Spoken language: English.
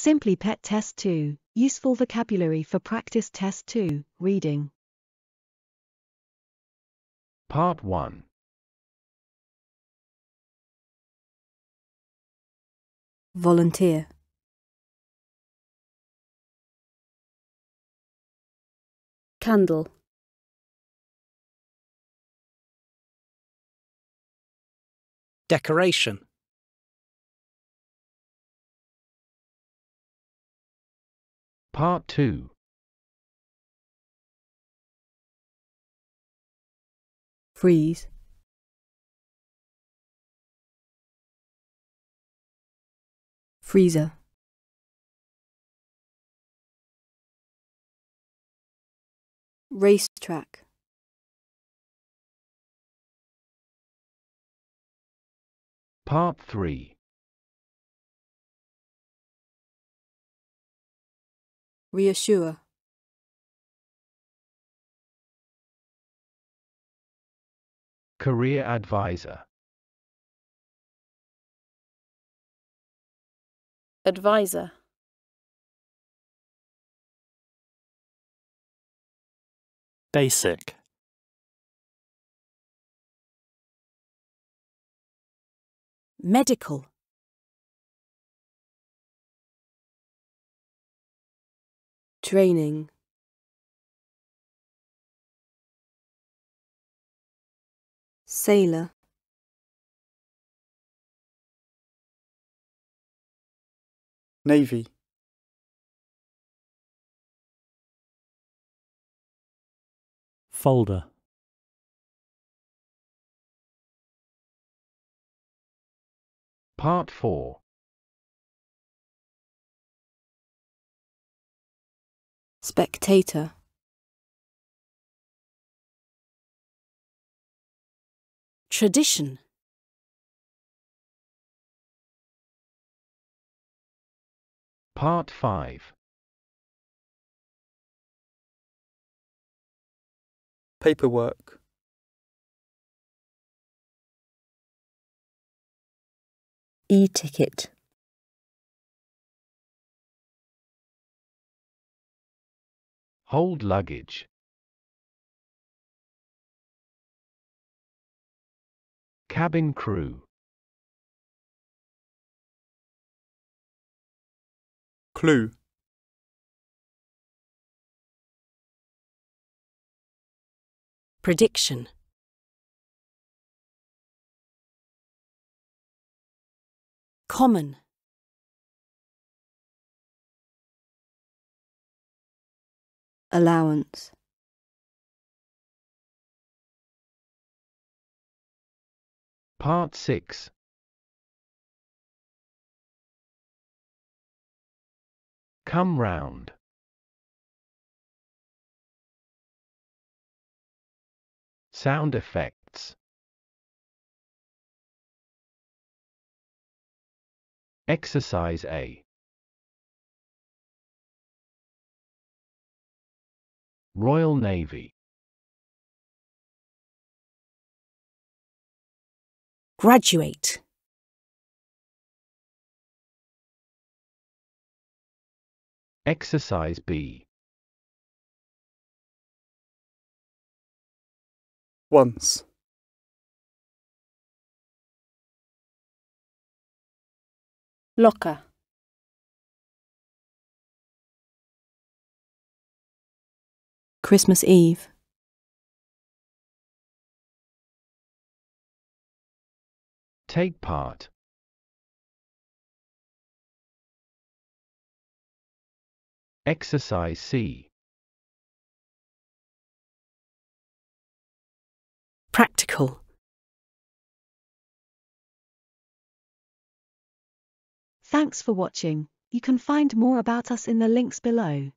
Simply Pet Test 2 Useful Vocabulary for Practice Test 2 Reading. Part 1 Volunteer Candle Decoration Part 2 Freeze. Freezer. Racetrack. Part 3 reassure Career advisor Advisor Basic Medical Training Sailor Navy Folder Part 4 Spectator Tradition Part 5 Paperwork E-ticket Hold luggage. Cabin crew. Clue. Prediction. Common. allowance Part 6 Come round. Sound effects Exercise A royal navy graduate exercise b once locker Christmas Eve. Take part. Exercise C. Practical. Thanks for watching. You can find more about us in the links below.